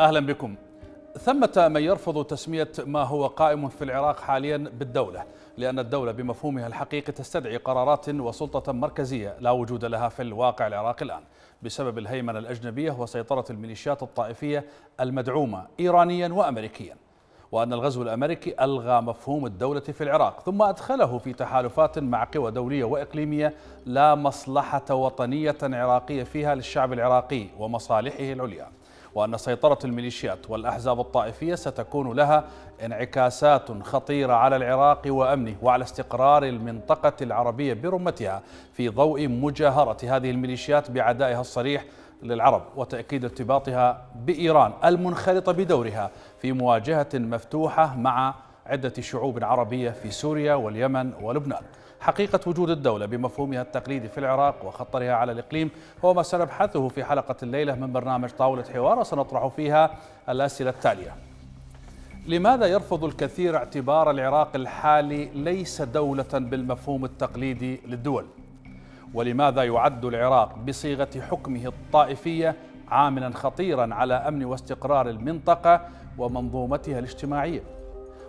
أهلا بكم ثمة من يرفض تسمية ما هو قائم في العراق حاليا بالدولة لأن الدولة بمفهومها الحقيقي تستدعي قرارات وسلطة مركزية لا وجود لها في الواقع العراقي الآن بسبب الهيمنة الأجنبية وسيطرة الميليشيات الطائفية المدعومة إيرانيا وأمريكيا وأن الغزو الأمريكي ألغى مفهوم الدولة في العراق ثم أدخله في تحالفات مع قوى دولية وإقليمية لا مصلحة وطنية عراقية فيها للشعب العراقي ومصالحه العليا وأن سيطرة الميليشيات والأحزاب الطائفية ستكون لها انعكاسات خطيرة على العراق وأمنه وعلى استقرار المنطقة العربية برمتها في ضوء مجاهرة هذه الميليشيات بعدائها الصريح للعرب وتأكيد ارتباطها بإيران المنخرطة بدورها في مواجهة مفتوحة مع عدة شعوب عربية في سوريا واليمن ولبنان حقيقة وجود الدولة بمفهومها التقليدي في العراق وخطرها على الإقليم هو ما سنبحثه في حلقة الليلة من برنامج طاولة حوار وسنطرح فيها الأسئلة التالية لماذا يرفض الكثير اعتبار العراق الحالي ليس دولة بالمفهوم التقليدي للدول؟ ولماذا يعد العراق بصيغة حكمه الطائفية عاملا خطيرا على أمن واستقرار المنطقة ومنظومتها الاجتماعية؟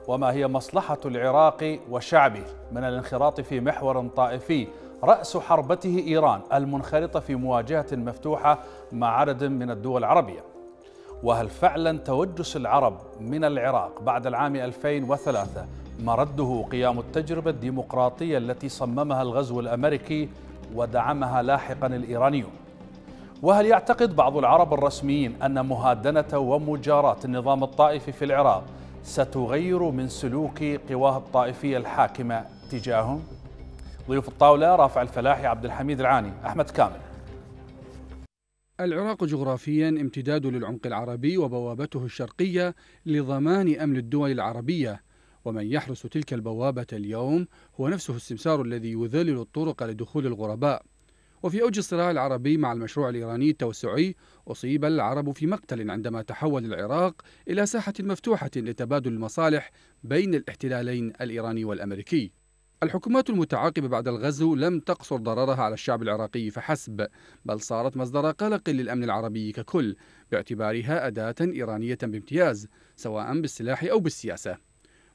وما هي مصلحة العراق وشعبه من الانخراط في محور طائفي رأس حربته إيران المنخرطة في مواجهة مفتوحة مع عدد من الدول العربية وهل فعلا توجس العرب من العراق بعد العام 2003 مرده قيام التجربة الديمقراطية التي صممها الغزو الأمريكي ودعمها لاحقا الإيرانيون وهل يعتقد بعض العرب الرسميين أن مهادنة ومجاراة النظام الطائفي في العراق ستغير من سلوك قواه الطائفية الحاكمة تجاههم؟ ضيوف الطاولة رافع الفلاحي عبد الحميد العاني أحمد كامل العراق جغرافيا امتداد للعمق العربي وبوابته الشرقية لضمان أمن الدول العربية ومن يحرس تلك البوابة اليوم هو نفسه السمسار الذي يذلل الطرق لدخول الغرباء وفي أوج الصراع العربي مع المشروع الإيراني التوسعي أصيب العرب في مقتل عندما تحول العراق إلى ساحة مفتوحة لتبادل المصالح بين الاحتلالين الإيراني والأمريكي الحكومات المتعاقبة بعد الغزو لم تقصر ضررها على الشعب العراقي فحسب بل صارت مصدر قلق للأمن العربي ككل باعتبارها أداة إيرانية بامتياز سواء بالسلاح أو بالسياسة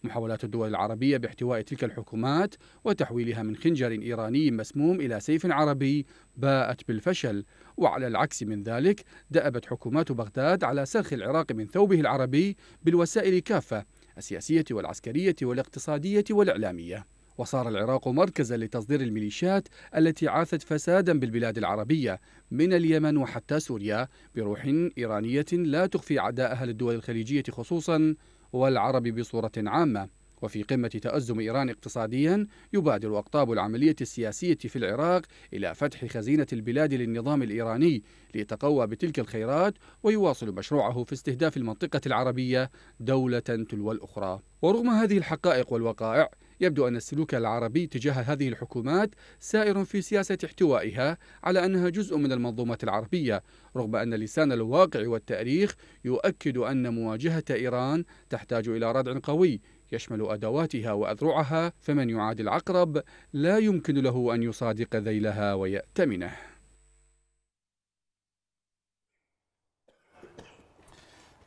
محاولات الدول العربية باحتواء تلك الحكومات وتحويلها من خنجر إيراني مسموم إلى سيف عربي باءت بالفشل وعلى العكس من ذلك دأبت حكومات بغداد على سرخ العراق من ثوبه العربي بالوسائل كافة السياسية والعسكرية والاقتصادية والإعلامية وصار العراق مركزا لتصدير الميليشيات التي عاثت فسادا بالبلاد العربيه من اليمن وحتى سوريا بروح ايرانيه لا تخفي عداءها للدول الخليجيه خصوصا والعرب بصورة عامة وفي قمة تأزم إيران اقتصاديا يبادر أقطاب العملية السياسية في العراق إلى فتح خزينة البلاد للنظام الإيراني ليتقوى بتلك الخيرات ويواصل مشروعه في استهداف المنطقة العربية دولة تلو الأخرى ورغم هذه الحقائق والوقائع يبدو أن السلوك العربي تجاه هذه الحكومات سائر في سياسة احتوائها على أنها جزء من المنظومة العربية رغم أن لسان الواقع والتاريخ يؤكد أن مواجهة إيران تحتاج إلى ردع قوي يشمل أدواتها وأذرعها فمن يعادي العقرب لا يمكن له أن يصادق ذيلها ويأتمنه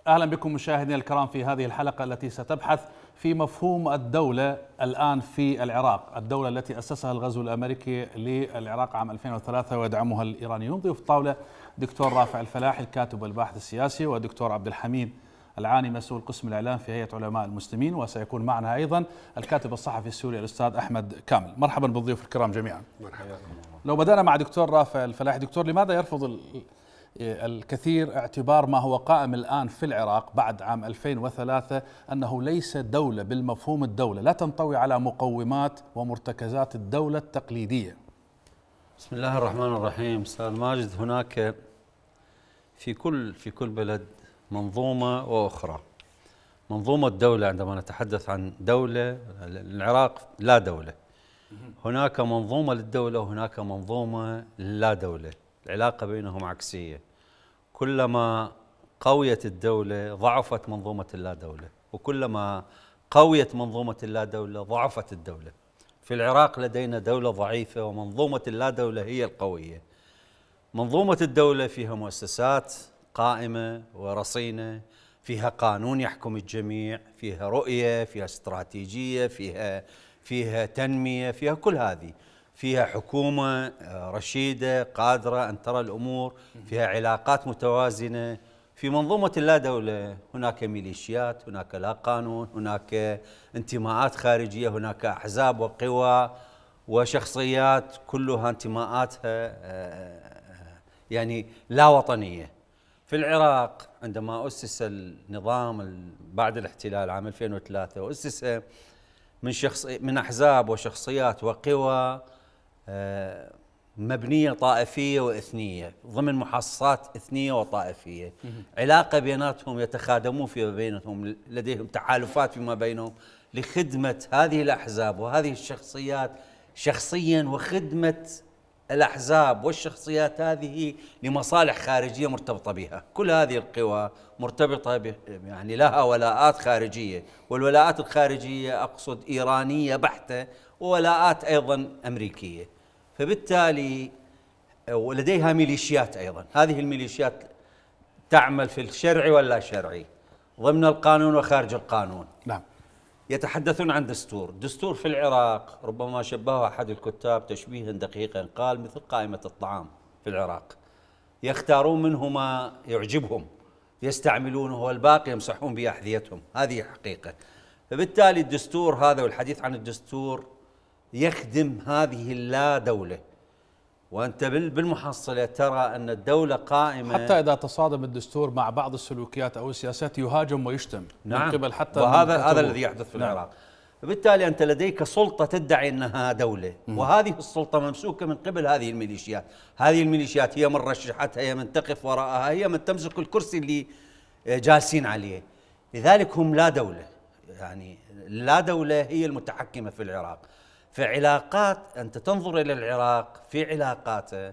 اهلا بكم مشاهدينا الكرام في هذه الحلقه التي ستبحث في مفهوم الدولة الآن في العراق الدولة التي أسسها الغزو الأمريكي للعراق عام 2003 ويدعمها الإيرانيون ضيوف الطاولة دكتور رافع الفلاحي الكاتب والباحث السياسي ودكتور عبد الحميد العاني مسؤول قسم الإعلام في هيئة علماء المسلمين وسيكون معنا أيضا الكاتب الصحفي السوري الأستاذ أحمد كامل مرحبا بالضيوف الكرام جميعا مرحبا لو بدأنا مع دكتور رافع الفلاحي دكتور لماذا يرفض الكثير اعتبار ما هو قائم الآن في العراق بعد عام 2003 أنه ليس دولة بالمفهوم الدولة لا تنطوي على مقومات ومرتكزات الدولة التقليدية بسم الله الرحمن الرحيم استاذ ماجد هناك في كل في كل بلد منظومه واخرى منظومه الدوله عندما نتحدث عن دوله العراق لا دوله هناك منظومه للدوله وهناك منظومه لا دوله العلاقة بينهم عكسية كلما قويت الدولة ضعفت منظومة اللا دولة وكلما قويت منظومة اللا دولة ضعفت الدولة في العراق لدينا دولة ضعيفة ومنظومة اللا دولة هي القوية منظومة الدولة فيها مؤسسات قائمة ورصينة فيها قانون يحكم الجميع فيها رؤية فيها استراتيجية فيها فيها تنمية فيها كل هذه فيها حكومة آه، رشيدة قادرة أن ترى الأمور فيها علاقات متوازنة في منظومة اللا دولة هناك ميليشيات هناك لا قانون هناك انتماءات خارجية هناك أحزاب وقوى وشخصيات كلها انتماءاتها آه، آه، يعني لا وطنية في العراق عندما أسس النظام بعد الاحتلال عام 2003 أسس من شخص من أحزاب وشخصيات وقوى مبنية طائفية وإثنية ضمن محصات إثنية وطائفية علاقة بيناتهم يتخادمون فيما بينهم لديهم تحالفات فيما بينهم لخدمة هذه الأحزاب وهذه الشخصيات شخصيا وخدمة الأحزاب والشخصيات هذه لمصالح خارجية مرتبطة بها كل هذه القوى مرتبطة يعني لها ولاءات خارجية والولاءات الخارجية أقصد إيرانية بحتة وولاءات أيضا أمريكية فبالتالي آه، ولديها ميليشيات ايضا هذه الميليشيات تعمل في الشرعي ولا شرعي ضمن القانون وخارج القانون نعم يتحدثون عن دستور دستور في العراق ربما شبهه أحد الكتاب تشبيها دقيقا قال مثل قائمة الطعام في العراق يختارون منه ما يعجبهم يستعملونه والباقي يمسحون بأحذيتهم هذه حقيقة فبالتالي الدستور هذا والحديث عن الدستور يخدم هذه اللا دولة وأنت بالمحصلة ترى أن الدولة قائمة حتى إذا تصادم الدستور مع بعض السلوكيات أو السياسات يهاجم ويشتم نعم من قبل حتى وهذا هذا الذي يحدث في نعم. العراق بالتالي أنت لديك سلطة تدعي أنها دولة وهذه السلطة ممسوكة من قبل هذه الميليشيات هذه الميليشيات هي من رشحتها هي من تقف وراءها هي من تمسك الكرسي اللي جالسين عليه لذلك هم لا دولة يعني لا دولة هي المتحكمة في العراق فعلاقات انت تنظر الى العراق في علاقاته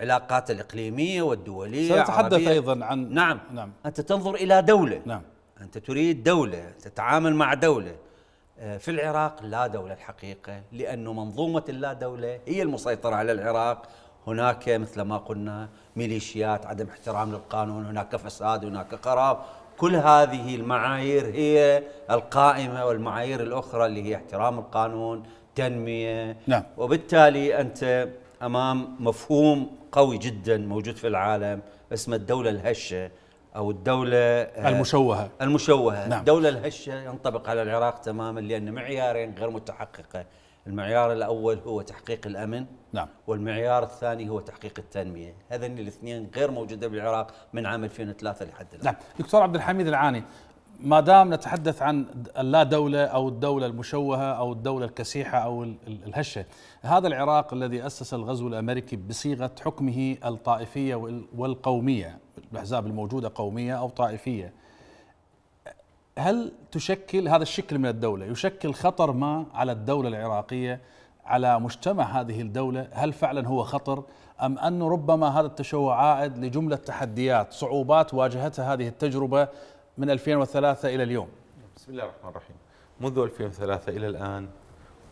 علاقاته الاقليميه والدوليه سنتحدث ايضا عن نعم نعم انت تنظر الى دوله نعم انت تريد دوله تتعامل مع دوله آه، في العراق لا دولة الحقيقة لأن منظومة اللا دولة هي المسيطرة على العراق هناك مثل ما قلنا ميليشيات عدم احترام للقانون هناك فساد هناك خراب كل هذه المعايير هي القائمة والمعايير الأخرى اللي هي احترام القانون تنميه نعم. وبالتالي انت امام مفهوم قوي جدا موجود في العالم اسمه الدوله الهشه او الدوله آه، المشوهه المشوهه نعم. الدوله الهشه ينطبق على العراق تماما لان معيارين غير متحققه المعيار الاول هو تحقيق الامن نعم والمعيار الثاني هو تحقيق التنميه هذين الاثنين غير موجوده بالعراق من عام 2003 لحد الان نعم دكتور عبد الحميد العاني ما دام نتحدث عن اللا دولة أو الدولة المشوهة أو الدولة الكسيحة أو الهشة هذا العراق الذي أسس الغزو الأمريكي بصيغة حكمه الطائفية والقومية الأحزاب الموجودة قومية أو طائفية هل تشكل هذا الشكل من الدولة يشكل خطر ما على الدولة العراقية على مجتمع هذه الدولة هل فعلا هو خطر أم أنه ربما هذا التشوه عائد لجملة تحديات صعوبات واجهتها هذه التجربة من 2003 إلى اليوم بسم الله الرحمن الرحيم منذ 2003 إلى الآن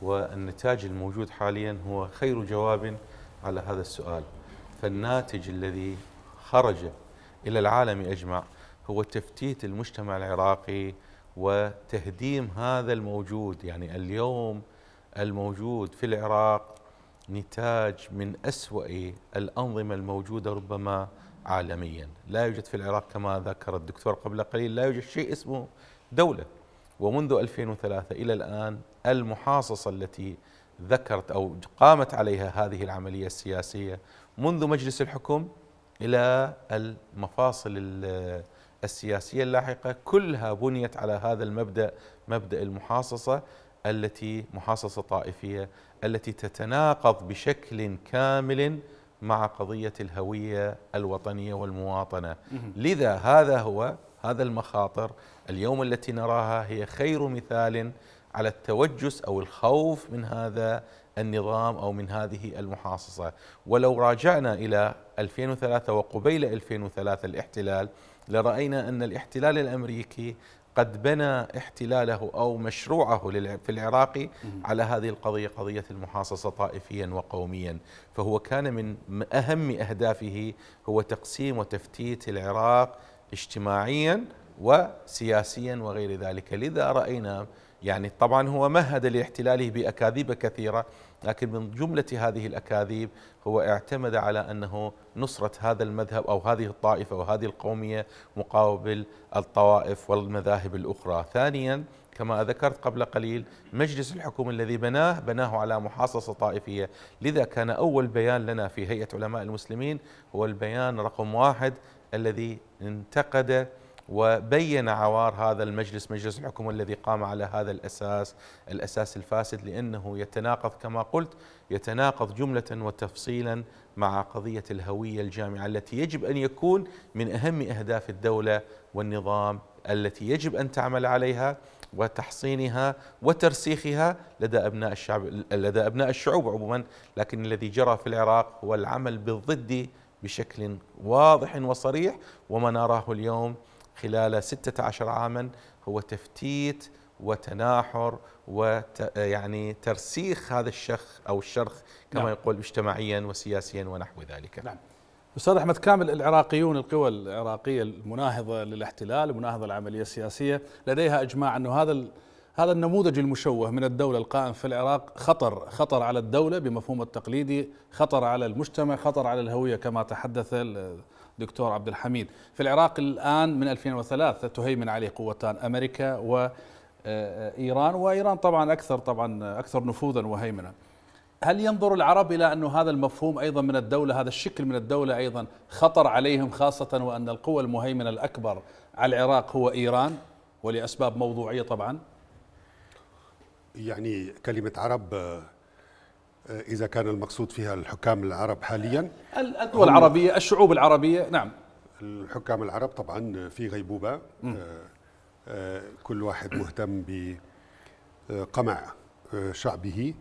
والنتاج الموجود حاليا هو خير جواب على هذا السؤال فالناتج الذي خرج إلى العالم أجمع هو تفتيت المجتمع العراقي وتهديم هذا الموجود يعني اليوم الموجود في العراق نتاج من أسوأ الأنظمة الموجودة ربما عالميا لا يوجد في العراق كما ذكر الدكتور قبل قليل لا يوجد شيء اسمه دولة ومنذ 2003 إلى الآن المحاصصة التي ذكرت أو قامت عليها هذه العملية السياسية منذ مجلس الحكم إلى المفاصل السياسية اللاحقة كلها بنيت على هذا المبدأ مبدأ المحاصصة التي محاصصة طائفية التي تتناقض بشكل كامل مع قضية الهوية الوطنية والمواطنة لذا هذا هو هذا المخاطر اليوم التي نراها هي خير مثال على التوجس أو الخوف من هذا النظام أو من هذه المحاصصة ولو راجعنا إلى 2003 وقبيل 2003 الاحتلال لرأينا أن الاحتلال الأمريكي قد بنى احتلاله أو مشروعه في العراق على هذه القضية قضية المحاصصة طائفيا وقوميا فهو كان من أهم أهدافه هو تقسيم وتفتيت العراق اجتماعيا وسياسيا وغير ذلك لذا رأينا يعني طبعا هو مهد لاحتلاله بأكاذيب كثيرة لكن من جملة هذه الأكاذيب هو اعتمد على أنه نصرة هذا المذهب أو هذه الطائفة وهذه القومية مقابل الطوائف والمذاهب الأخرى ثانيا كما ذكرت قبل قليل مجلس الحكومة الذي بناه بناه على محاصصة طائفية لذا كان أول بيان لنا في هيئة علماء المسلمين هو البيان رقم واحد الذي انتقد وبين عوار هذا المجلس مجلس الحكومة الذي قام على هذا الأساس الأساس الفاسد لأنه يتناقض كما قلت يتناقض جملة وتفصيلا مع قضية الهوية الجامعة التي يجب أن يكون من أهم أهداف الدولة والنظام التي يجب أن تعمل عليها وتحصينها وترسيخها لدى ابناء الشعب لدى ابناء الشعوب عموما، لكن الذي جرى في العراق هو العمل بالضد بشكل واضح وصريح وما نراه اليوم خلال 16 عاما هو تفتيت وتناحر ويعني ترسيخ هذا الشخ أو الشرخ كما نعم. يقول اجتماعيا وسياسيا ونحو ذلك نعم أستاذ أحمد كامل العراقيون القوى العراقية المناهضة للاحتلال المناهضة للعملية السياسية لديها إجماع أنه هذا هذا النموذج المشوه من الدولة القائم في العراق خطر خطر على الدولة بمفهوم التقليدي خطر على المجتمع خطر على الهوية كما تحدث دكتور عبد الحميد في العراق الآن من 2003 تهيمن عليه قوتان أمريكا وإيران آه، آه، وإيران طبعا أكثر طبعا أكثر نفوذا وهيمنة هل ينظر العرب إلى أن هذا المفهوم أيضا من الدولة هذا الشكل من الدولة أيضا خطر عليهم خاصة وأن القوة المهيمنة الأكبر على العراق هو إيران ولأسباب موضوعية طبعا يعني كلمة عرب آه، إذا كان المقصود فيها الحكام العرب حاليا الدول العربية الشعوب العربية نعم الحكام العرب طبعا في غيبوبة آه، آه، كل واحد مهتم بقمع شعبه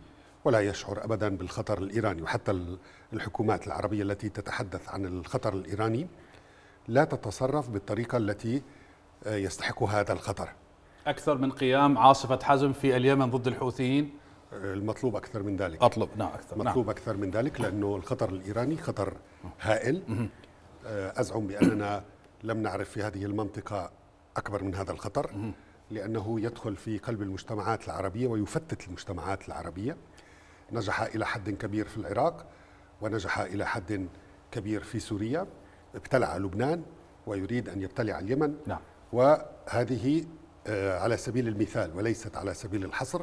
ولا يشعر ابدا بالخطر الايراني وحتى الحكومات العربيه التي تتحدث عن الخطر الايراني لا تتصرف بالطريقه التي يستحق هذا الخطر. اكثر من قيام عاصفه حزم في اليمن ضد الحوثيين المطلوب اكثر من ذلك اطلب نعم اكثر نعم. مطلوب نعم. اكثر من ذلك لانه الخطر الايراني خطر هائل آه، ازعم باننا لم نعرف في هذه المنطقه اكبر من هذا الخطر لانه يدخل في قلب المجتمعات العربيه ويفتت المجتمعات العربيه نجح الى حد كبير في العراق ونجح الى حد كبير في سوريا ابتلع لبنان ويريد ان يبتلع اليمن نعم. وهذه آه، على سبيل المثال وليست على سبيل الحصر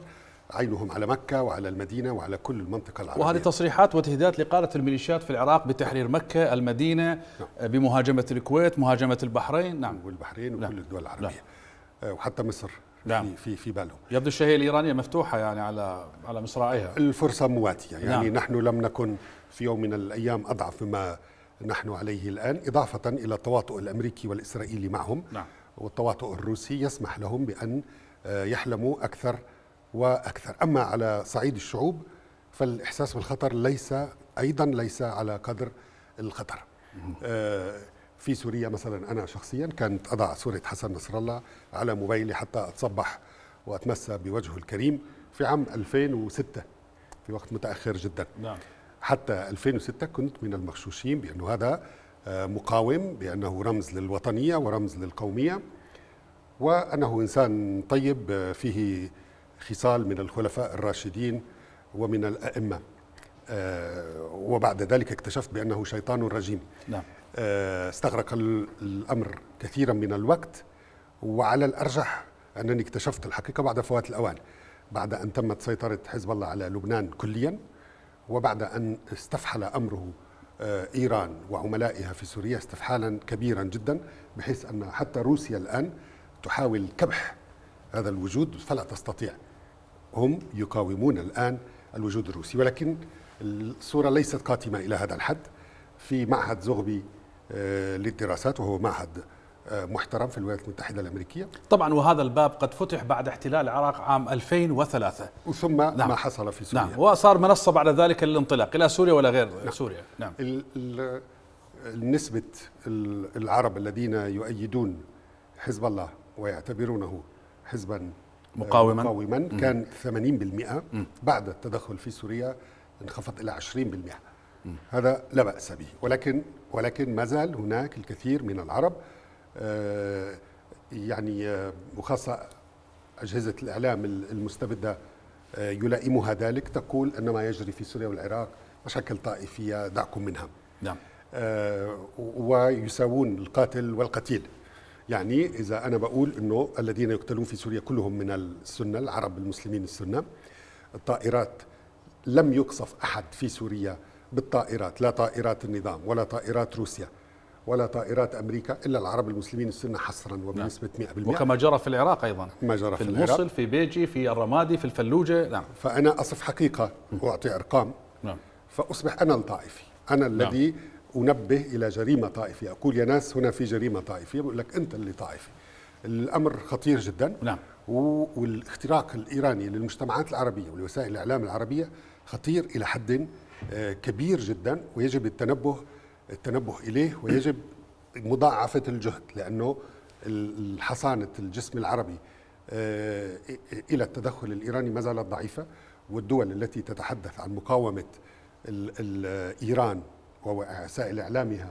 عينهم على مكة وعلى المدينة وعلى كل المنطقة العربية وهذه تصريحات وتهديدات لقادة الميليشيات في العراق بتحرير مكة المدينة نعم. آه، بمهاجمة الكويت مهاجمة البحرين نعم والبحرين نعم. وكل نعم. الدول العربية نعم. آه، وحتى مصر نعم. في في بالهم يبدو الشهيه الايرانيه مفتوحه يعني على على مصراعيها الفرصه مواتيه يعني نعم. نحن لم نكن في يوم من الايام اضعف مما نحن عليه الان اضافه الى التواطؤ الامريكي والاسرائيلي معهم نعم. والتواطؤ الروسي يسمح لهم بان آه، يحلموا اكثر واكثر اما على صعيد الشعوب فالاحساس بالخطر ليس ايضا ليس على قدر الخطر آه، في سوريا مثلا انا شخصيا كانت اضع صوره حسن نصر الله على موبايلي حتى اتصبح واتمسى بوجهه الكريم في عام 2006 في وقت متاخر جدا نعم. حتى 2006 كنت من المغشوشين بانه هذا آه، مقاوم بانه رمز للوطنيه ورمز للقوميه وانه انسان طيب آه، فيه خصال من الخلفاء الراشدين ومن الأئمة آه، وبعد ذلك اكتشفت بأنه شيطان رجيم نعم. آه، استغرق الأمر كثيرا من الوقت وعلى الأرجح أنني اكتشفت الحقيقة بعد فوات الأوان بعد أن تمت سيطرة حزب الله على لبنان كليا وبعد أن استفحل أمره آه، إيران وعملائها في سوريا استفحالا كبيرا جدا بحيث أن حتى روسيا الآن تحاول كبح هذا الوجود فلا تستطيع هم يقاومون الآن الوجود الروسي ولكن الصورة ليست قاتمة إلى هذا الحد في معهد زغبي آه، للدراسات وهو معهد آه، محترم في الولايات المتحدة الأمريكية طبعا وهذا الباب قد فتح بعد احتلال العراق عام 2003 ثم نعم. ما حصل في نعم. سوريا نعم وصار منصة بعد ذلك للانطلاق إلى سوريا ولا غير نعم. سوريا نعم نسبة العرب الذين يؤيدون حزب الله ويعتبرونه حزبا مقاوما مقاوما كان 80% م. بعد التدخل في سوريا انخفض الى 20% هذا لا باس به ولكن ولكن ما زال هناك الكثير من العرب آه، يعني آه، وخاصه اجهزه الاعلام المستبده آه، يلائمها ذلك تقول ان ما يجري في سوريا والعراق مشاكل طائفيه دعكم منها نعم ويساوون القاتل والقتيل يعني إذا أنا بقول أنه الذين يقتلون في سوريا كلهم من السنة العرب المسلمين السنة الطائرات لم يقصف أحد في سوريا بالطائرات لا طائرات النظام ولا طائرات روسيا ولا طائرات امريكا الا العرب المسلمين السنه حصرا نعم. وبنسبه 100% وكما جرى في العراق ايضا ما جرى في, في الموصل العراق. في بيجي في الرمادي في الفلوجه نعم فانا اصف حقيقه واعطي ارقام نعم فاصبح انا الطائفي انا نعم. الذي نعم. انبه الى جريمه طائفيه اقول يا ناس هنا في جريمه طائفيه بقول لك انت اللي طائفي الامر خطير جدا نعم والاختراق الايراني للمجتمعات العربيه ولوسائل الاعلام العربيه خطير الى حد آه، كبير جدا ويجب التنبه التنبه اليه ويجب مضاعفه الجهد لانه حصانه الجسم العربي آه، الى التدخل الايراني ما زالت ضعيفه والدول التي تتحدث عن مقاومه ايران ووسائل إعلامها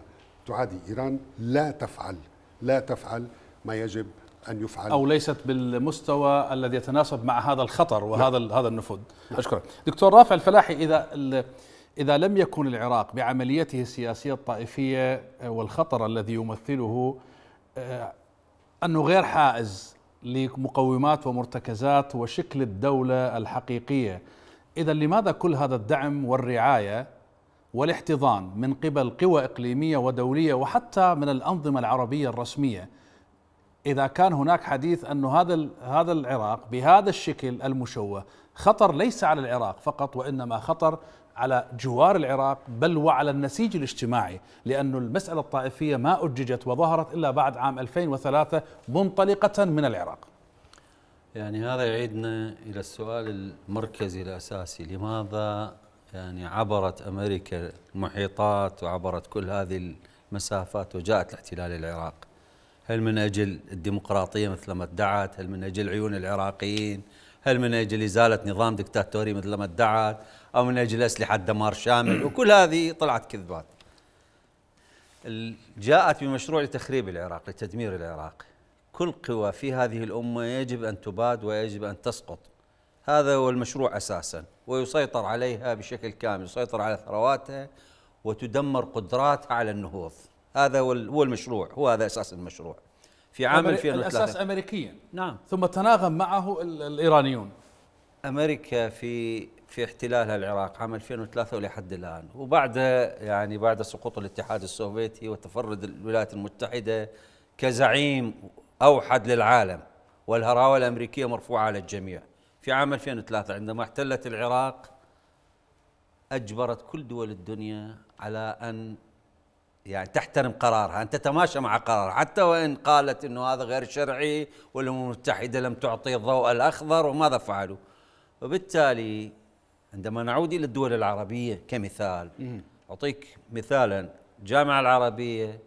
تعادي إيران لا تفعل لا تفعل ما يجب ان يفعل او ليست بالمستوى الذي يتناسب مع هذا الخطر نعم. وهذا لا. هذا النفوذ نعم. اشكرك دكتور رافع الفلاحي اذا اذا لم يكن العراق بعمليته السياسيه الطائفيه آه، والخطر الذي يمثله آه، انه غير حائز لمقومات ومرتكزات وشكل الدوله الحقيقيه اذا لماذا كل هذا الدعم والرعايه والاحتضان من قبل قوى إقليمية ودولية وحتى من الأنظمة العربية الرسمية إذا كان هناك حديث أن هذا هذا العراق بهذا الشكل المشوه خطر ليس على العراق فقط وإنما خطر على جوار العراق بل وعلى النسيج الاجتماعي لأن المسألة الطائفية ما أججت وظهرت إلا بعد عام 2003 منطلقة من العراق يعني هذا يعيدنا إلى السؤال المركزي الأساسي لماذا يعني عبرت أمريكا المحيطات وعبرت كل هذه المسافات وجاءت لاحتلال العراق هل من أجل الديمقراطية مثل ما ادعت هل من أجل عيون العراقيين هل من أجل إزالة نظام دكتاتوري مثل ما ادعت أو من أجل أسلحة دمار شامل وكل هذه طلعت كذبات جاءت بمشروع لتخريب العراق لتدمير العراق كل قوى في هذه الأمة يجب أن تباد ويجب أن تسقط هذا هو المشروع أساساً ويسيطر عليها بشكل كامل يسيطر على ثرواتها وتدمر قدراتها على النهوض هذا هو المشروع هو هذا اساس المشروع في عام 2003 الاساس امريكيا نعم ثم تناغم معه الايرانيون امريكا في في احتلالها العراق عام 2003 ولحد الان وبعد يعني بعد سقوط الاتحاد السوفيتي وتفرد الولايات المتحده كزعيم اوحد للعالم والهراوه الامريكيه مرفوعه على الجميع في عام 2003 عندما احتلت العراق أجبرت كل دول الدنيا على أن يعني تحترم قرارها أن تتماشى مع قرارها حتى وإن قالت أنه هذا غير شرعي والأمم المتحدة لم تعطي الضوء الأخضر وماذا فعلوا وبالتالي عندما نعود إلى الدول العربية كمثال أعطيك مثالا الجامعة العربية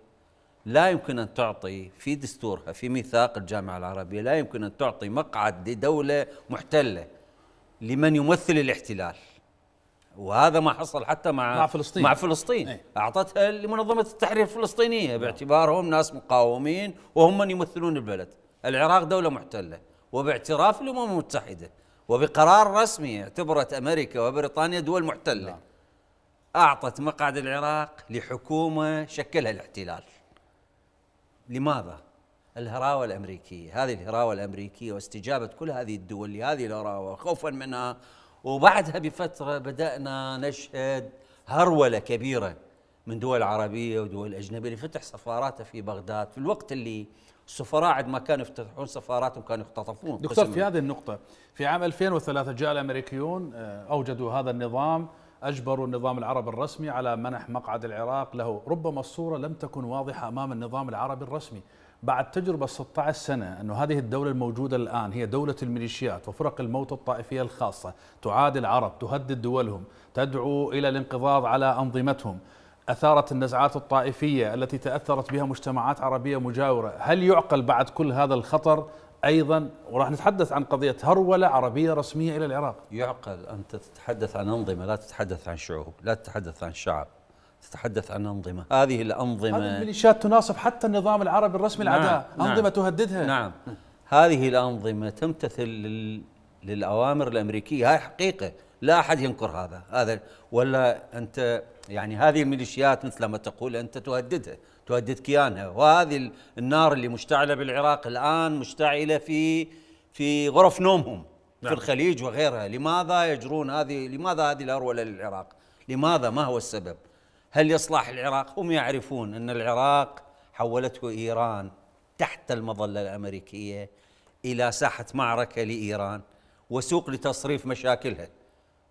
لا يمكن أن تعطي في دستورها في ميثاق الجامعة العربية لا يمكن أن تعطي مقعد لدولة محتلة لمن يمثل الاحتلال وهذا ما حصل حتى مع مع فلسطين مع فلسطين ايه؟ اعطتها لمنظمه التحرير الفلسطينيه نعم. باعتبارهم ناس مقاومين وهم من يمثلون البلد، العراق دوله محتله وباعتراف الامم المتحده وبقرار رسمي اعتبرت امريكا وبريطانيا دول محتله. لا. نعم. اعطت مقعد العراق لحكومه شكلها الاحتلال. لماذا؟ الهراوة الأمريكية هذه الهراوة الأمريكية واستجابة كل هذه الدول لهذه الهراوة خوفا منها وبعدها بفترة بدأنا نشهد هرولة كبيرة من دول عربية ودول أجنبية اللي فتح سفاراتها في بغداد في الوقت اللي السفراء عندما ما كانوا يفتتحون سفاراتهم كانوا يختطفون دكتور في هذه النقطة في عام 2003 جاء الأمريكيون آه، أوجدوا هذا النظام أجبروا النظام العربي الرسمي على منح مقعد العراق له ربما الصورة لم تكن واضحة أمام النظام العربي الرسمي بعد تجربة 16 سنة أن هذه الدولة الموجودة الآن هي دولة الميليشيات وفرق الموت الطائفية الخاصة تعادي العرب تهدد دولهم تدعو إلى الانقضاض على أنظمتهم أثارت النزعات الطائفية التي تأثرت بها مجتمعات عربية مجاورة هل يعقل بعد كل هذا الخطر ايضا وراح نتحدث عن قضيه هروله عربيه رسميه الى العراق. يعقل انت تتحدث عن انظمه لا تتحدث عن شعوب، لا تتحدث عن شعب. تتحدث عن أنظمة هذه الأنظمة هذه الميليشيات تناصف حتى النظام العربي الرسمي نعم العداء نعم أنظمة تهددها نعم هذه الأنظمة تمتثل لل... للأوامر الأمريكية هاي حقيقة لا أحد ينكر هذا هذا ولا أنت يعني هذه الميليشيات مثل ما تقول أنت تهددها تهدد كيانها وهذه النار اللي مشتعله بالعراق الان مشتعله في في غرف نومهم نعم. في الخليج وغيرها لماذا يجرون هذه لماذا هذه الاروله للعراق لماذا ما هو السبب هل يصلح العراق هم يعرفون ان العراق حولته ايران تحت المظله الامريكيه الى ساحه معركه لايران وسوق لتصريف مشاكلها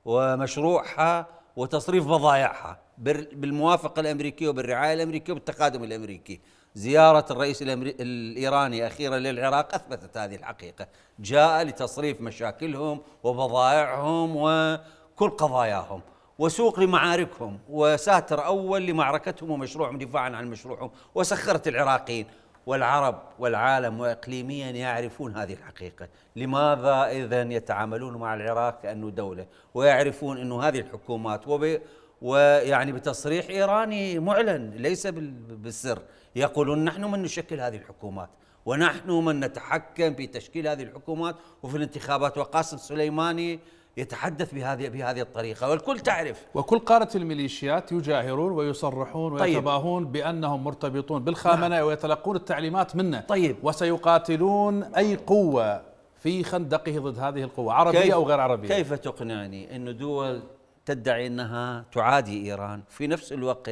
ومشروعها وتصريف بضائعها بالموافقه الامريكيه وبالرعايه الامريكيه وبالتقادم الامريكي. زياره الرئيس الايراني اخيرا للعراق اثبتت هذه الحقيقه، جاء لتصريف مشاكلهم وبضائعهم وكل قضاياهم. وسوق لمعاركهم وساتر اول لمعركتهم ومشروعهم دفاعا عن مشروعهم وسخرت العراقيين والعرب والعالم واقليميا يعرفون هذه الحقيقه، لماذا اذا يتعاملون مع العراق كانه دوله ويعرفون انه هذه الحكومات وب ويعني بتصريح ايراني معلن ليس بالسر يقولون نحن من نشكل هذه الحكومات ونحن من نتحكم في تشكيل هذه الحكومات وفي الانتخابات وقاسم سليماني يتحدث بهذه بهذه الطريقه والكل تعرف وكل قاده الميليشيات يجاهرون ويصرحون طيب. ويتباهون طيب. بانهم مرتبطون بالخامنه نعم. ويتلقون التعليمات منه طيب وسيقاتلون اي قوه في خندقه ضد هذه القوة عربية أو غير عربية كيف تقنعني أن دول تدعي انها تعادي ايران في نفس الوقت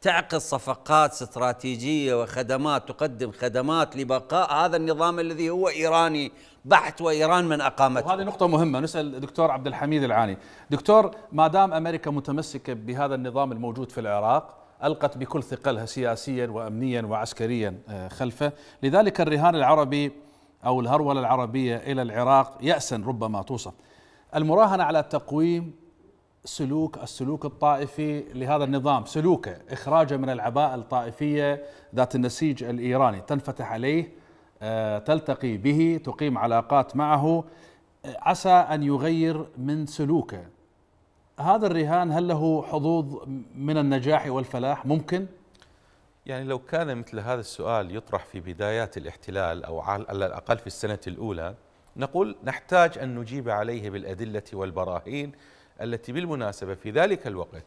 تعقد صفقات استراتيجيه وخدمات تقدم خدمات لبقاء هذا النظام الذي هو ايراني بحت وايران من اقامته. وهذه نقطه مهمه نسال دكتور عبد الحميد العاني، دكتور ما دام امريكا متمسكه بهذا النظام الموجود في العراق القت بكل ثقلها سياسيا وامنيا وعسكريا آه، خلفه، لذلك الرهان العربي او الهروله العربيه الى العراق ياسا ربما توصف. المراهنه على تقويم سلوك السلوك الطائفي لهذا النظام سلوكه إخراجه من العباءة الطائفية ذات النسيج الإيراني تنفتح عليه آه، تلتقي به تقيم علاقات معه آه، عسى أن يغير من سلوكه هذا الرهان هل له حظوظ من النجاح والفلاح ممكن؟ يعني لو كان مثل هذا السؤال يطرح في بدايات الاحتلال أو على الأقل في السنة الأولى نقول نحتاج أن نجيب عليه بالأدلة والبراهين التي بالمناسبة في ذلك الوقت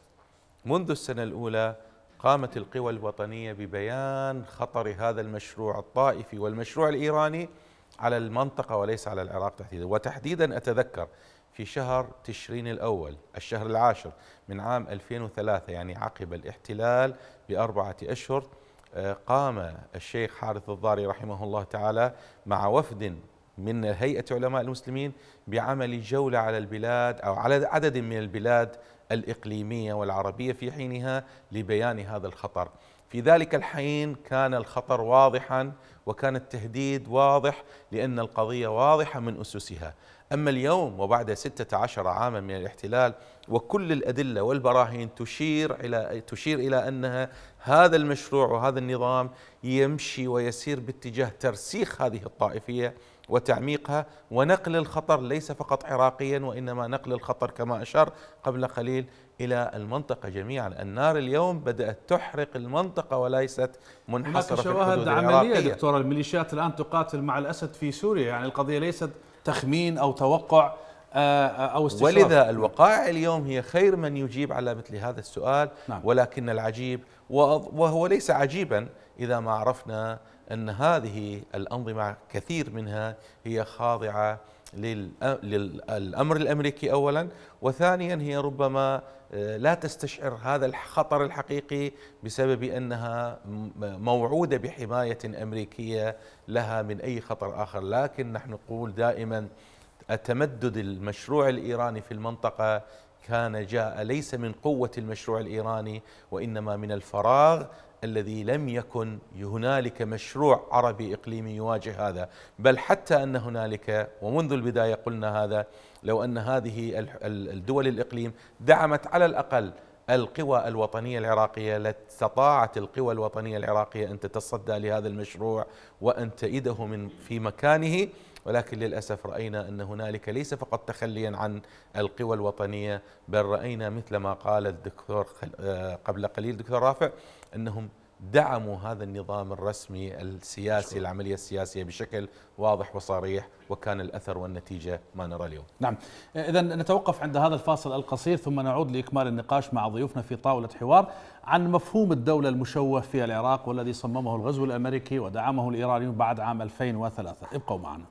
منذ السنة الأولى قامت القوى الوطنية ببيان خطر هذا المشروع الطائفي والمشروع الإيراني على المنطقة وليس على العراق تحديدا وتحديدا أتذكر في شهر تشرين الأول الشهر العاشر من عام 2003 يعني عقب الاحتلال بأربعة أشهر آه، قام الشيخ حارث الضاري رحمه الله تعالى مع وفد من هيئة علماء المسلمين بعمل جولة على البلاد أو على عدد من البلاد الإقليمية والعربية في حينها لبيان هذا الخطر في ذلك الحين كان الخطر واضحا وكان التهديد واضح لأن القضية واضحة من أسسها أما اليوم وبعد 16 عاما من الاحتلال وكل الأدلة والبراهين تشير إلى تشير إلى أنها هذا المشروع وهذا النظام يمشي ويسير باتجاه ترسيخ هذه الطائفية وتعميقها ونقل الخطر ليس فقط عراقيا وانما نقل الخطر كما اشار قبل قليل الى المنطقه جميعا، النار اليوم بدات تحرق المنطقه وليست منحصره في الحدود شواهد عمليه دكتور الميليشيات الان تقاتل مع الاسد في سوريا، يعني القضيه ليست تخمين او توقع آه، آه، او ولذا الوقائع اليوم هي خير من يجيب على مثل هذا السؤال نعم. ولكن العجيب وهو ليس عجيبا اذا ما عرفنا أن هذه الأنظمة كثير منها هي خاضعة للأمر الأمريكي أولا وثانيا هي ربما آه، لا تستشعر هذا الخطر الحقيقي بسبب أنها موعودة بحماية أمريكية لها من أي خطر آخر لكن نحن نقول دائما التمدد المشروع الإيراني في المنطقة كان جاء ليس من قوة المشروع الإيراني وإنما من الفراغ الذي لم يكن هنالك مشروع عربي اقليمي يواجه هذا، بل حتى ان هنالك ومنذ البدايه قلنا هذا لو ان هذه الدول الاقليم دعمت على الاقل القوى الوطنيه العراقيه لاستطاعت القوى الوطنيه العراقيه ان تتصدى لهذا المشروع وان تئده من في مكانه ولكن للاسف راينا ان هنالك ليس فقط تخليا عن القوى الوطنيه بل راينا مثل ما قال الدكتور آه، قبل قليل دكتور رافع انهم دعموا هذا النظام الرسمي السياسي شكرا. العملية السياسية بشكل واضح وصريح وكان الأثر والنتيجة ما نرى اليوم نعم إذا نتوقف عند هذا الفاصل القصير ثم نعود لإكمال النقاش مع ضيوفنا في طاولة حوار عن مفهوم الدولة المشوه في العراق والذي صممه الغزو الأمريكي ودعمه الإيرانيون بعد عام 2003 ابقوا معنا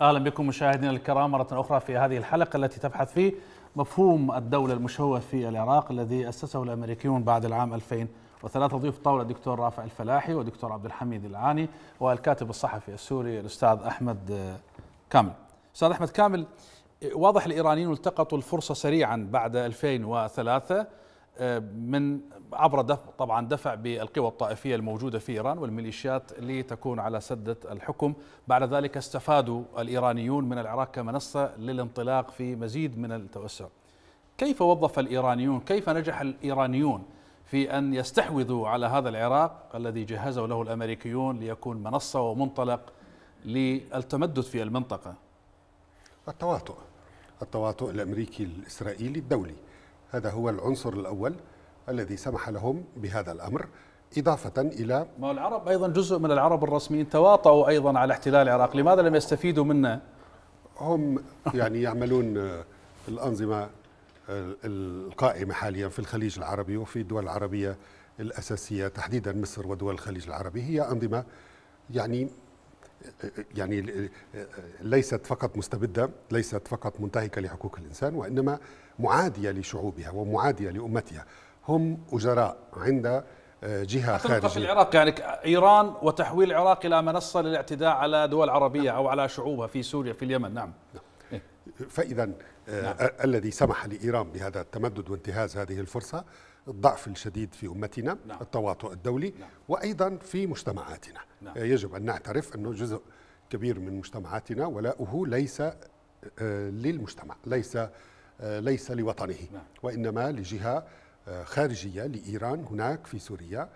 اهلا بكم مشاهدينا الكرام مره اخرى في هذه الحلقه التي تبحث في مفهوم الدوله المشوه في العراق الذي اسسه الامريكيون بعد العام 2003 ضيوف الطاوله الدكتور رافع الفلاحي والدكتور عبد الحميد العاني والكاتب الصحفي السوري الاستاذ احمد كامل. استاذ احمد كامل واضح الايرانيين التقطوا الفرصه سريعا بعد 2003 آه، من عبر دفع طبعا دفع بالقوى الطائفيه الموجوده في ايران والميليشيات لتكون على سده الحكم، بعد ذلك استفادوا الايرانيون من العراق كمنصه للانطلاق في مزيد من التوسع. كيف وظف الايرانيون؟ كيف نجح الايرانيون في ان يستحوذوا على هذا العراق الذي جهزه له الامريكيون ليكون منصه ومنطلق للتمدد في المنطقه؟ التواطؤ التواطؤ الامريكي الاسرائيلي الدولي هذا هو العنصر الأول الذي سمح لهم بهذا الأمر إضافة إلى ما العرب أيضا جزء من العرب الرسميين تواطؤوا أيضا على احتلال العراق لماذا لم يستفيدوا منه هم يعني يعملون آه، الأنظمة آه، القائمة حاليا في الخليج العربي وفي الدول العربية الأساسية تحديدا مصر ودول الخليج العربي هي أنظمة يعني آه، يعني ليست فقط مستبدة ليست فقط منتهكة لحقوق الإنسان وإنما معادية لشعوبها ومعادية لأمتها هم أجراء عند آه، جهة خارجية في العراق يعني إيران وتحويل العراق إلى منصة للاعتداء على دول عربية نعم. أو على شعوبها في سوريا في اليمن نعم, نعم. إيه؟ فإذا آه، نعم. آه الذي سمح لإيران بهذا التمدد وانتهاز هذه الفرصة الضعف الشديد في أمتنا نعم. التواطؤ الدولي نعم. وأيضا في مجتمعاتنا نعم. آه، يجب أن نعترف أنه جزء كبير من مجتمعاتنا ولاؤه ليس للمجتمع ليس آه، ليس لوطنه نعم. وإنما لجهة آه، خارجية لإيران هناك في سوريا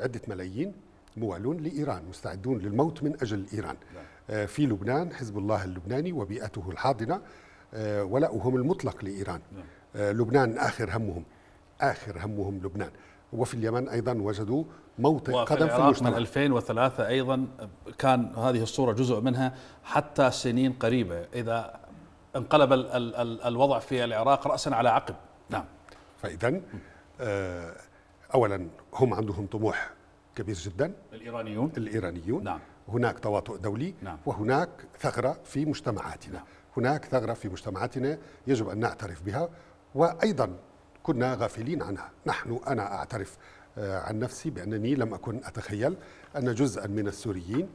عدة ملايين موالون لإيران مستعدون للموت من أجل إيران نعم. آه، في لبنان حزب الله اللبناني وبيئته الحاضنة ولأهم المطلق لإيران نعم. لبنان آخر همهم آخر همهم لبنان وفي اليمن ايضا وجدوا موطئ قدم في المجتمع من 2003 ايضا كان هذه الصوره جزء منها حتى سنين قريبه اذا انقلب الـ الـ الـ الوضع في العراق رأسا على عقب نعم فإذا آه، أولا هم عندهم طموح كبير جدا الإيرانيون الإيرانيون نعم هناك تواطؤ دولي نعم. وهناك ثغرة في مجتمعاتنا نعم. هناك ثغرة في مجتمعاتنا يجب أن نعترف بها وأيضا كنا غافلين عنها نحن أنا أعترف آه، عن نفسي بأنني لم أكن أتخيل أن جزءا من السوريين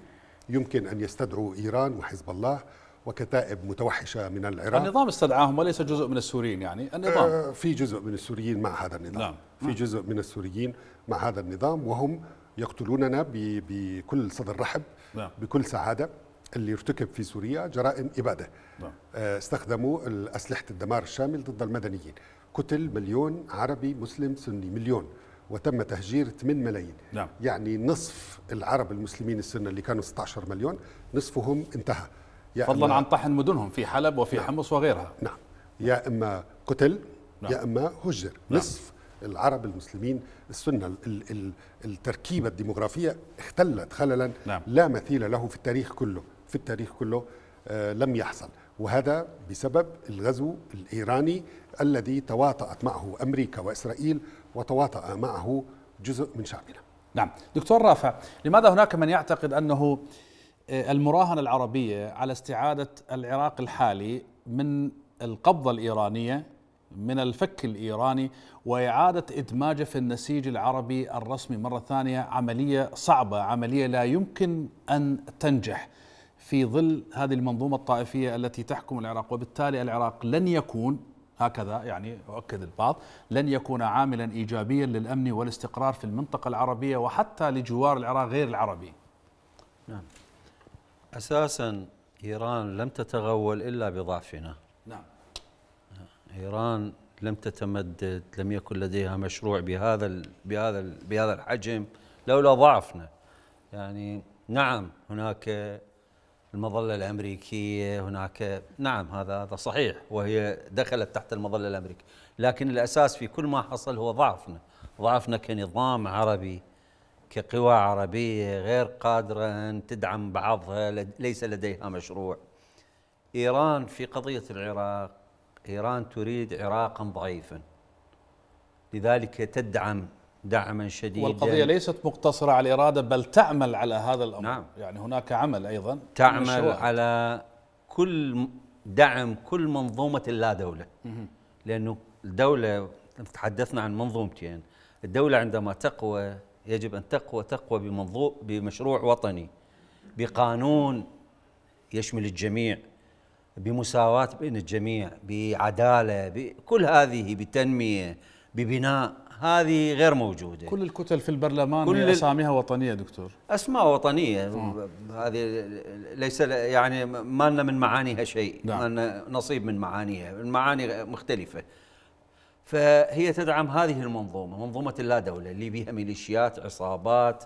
يمكن أن يستدعوا إيران وحزب الله وكتائب متوحشة من العراق النظام استدعاهم وليس جزء من السوريين يعني النظام آه في جزء من السوريين مع هذا النظام نعم. في نعم. جزء من السوريين مع هذا النظام وهم يقتلوننا بكل صدر رحب نعم. بكل سعادة اللي ارتكب في سوريا جرائم إبادة نعم. آه، استخدموا أسلحة الدمار الشامل ضد المدنيين قتل مليون عربي مسلم سني مليون وتم تهجير 8 ملايين نعم. يعني نصف العرب المسلمين السنة اللي كانوا 16 مليون نصفهم انتهى يعني فضلا عن طحن مدنهم في حلب وفي نعم. حمص وغيرها نعم يا اما قتل نعم. يا اما هجر نعم. نصف العرب المسلمين السنه التركيبه الديموغرافيه اختلت خللا نعم. لا مثيل له في التاريخ كله في التاريخ كله آه لم يحصل وهذا بسبب الغزو الايراني الذي تواطأت معه امريكا واسرائيل وتواطأ معه جزء من شعبنا. نعم، دكتور رافع، لماذا هناك من يعتقد انه آه آه، المراهنة العربية على استعادة العراق الحالي من القبضة الإيرانية من الفك الإيراني وإعادة إدماجه في النسيج العربي الرسمي مرة ثانية عملية صعبة عملية لا يمكن أن تنجح في ظل هذه المنظومة الطائفية التي تحكم العراق وبالتالي العراق لن يكون هكذا يعني أؤكد البعض لن يكون عاملا إيجابيا للأمن والاستقرار في المنطقة العربية وحتى لجوار العراق غير العربي نعم أساسا إيران لم تتغول إلا بضعفنا نعم إيران لم تتمدد لم يكن لديها مشروع بهذا الـ بهذا الـ بهذا الحجم لولا ضعفنا يعني نعم هناك المظله الامريكيه هناك نعم هذا هذا صحيح وهي دخلت تحت المظله الامريكيه لكن الاساس في كل ما حصل هو ضعفنا ضعفنا كنظام عربي كقوى عربية غير قادرة أن تدعم بعضها ليس لديها مشروع إيران في قضية العراق إيران تريد عراقا ضعيفا لذلك تدعم دعما شديدا والقضية ليست مقتصرة على الإرادة بل تعمل على هذا الأمر نعم يعني هناك عمل أيضا تعمل مشروع. على كل دعم كل منظومة اللا دولة لأنه الدولة تحدثنا عن منظومتين الدولة عندما تقوى يجب أن تقوى تقوى بمنظو بمشروع وطني بقانون يشمل الجميع بمساواة بين الجميع بعدالة بكل هذه بتنمية ببناء هذه غير موجودة كل الكتل في البرلمان كل أساميها وطنية دكتور أسماء وطنية آه. هذه ليس يعني ما لنا من معانيها شيء نعم. ما لنا نصيب من معانيها المعاني مختلفة فهي تدعم هذه المنظومة منظومة اللا دولة اللي بها ميليشيات عصابات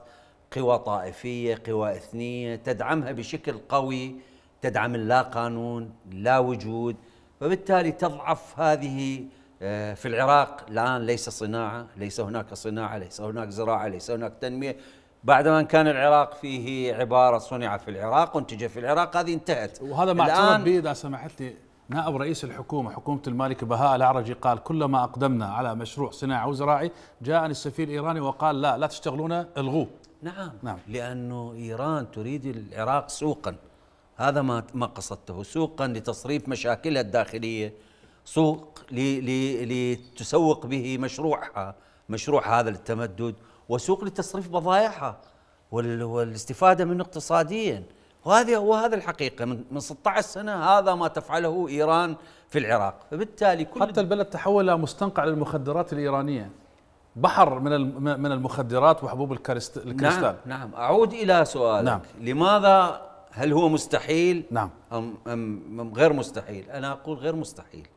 قوى طائفية قوى إثنية تدعمها بشكل قوي تدعم اللا قانون لا وجود فبالتالي تضعف هذه آه، في العراق الآن ليس صناعة ليس هناك صناعة ليس هناك زراعة ليس هناك تنمية بعدما أن كان العراق فيه عبارة صنع في العراق وانتج في العراق هذه انتهت وهذا ما اعترف به إذا سمحت لي نائب رئيس الحكومة حكومة المالك بهاء الأعرجي قال كلما أقدمنا على مشروع صناعي وزراعي جاءني السفير الإيراني وقال لا لا تشتغلون الغوه نعم, نعم لأنه إيران تريد العراق سوقا هذا ما ما قصدته سوقا لتصريف مشاكلها الداخلية سوق لتسوق به مشروعها مشروع هذا للتمدد وسوق لتصريف بضائعها والاستفادة منه اقتصاديا وهذه هذا الحقيقة من من 16 سنة هذا ما تفعله إيران في العراق فبالتالي كل حتى البلد تحول مستنقع للمخدرات الإيرانية بحر من من المخدرات وحبوب نعم، الكريستال نعم نعم أعود إلى سؤالك نعم لماذا هل هو مستحيل نعم أم, أم غير مستحيل أنا أقول غير مستحيل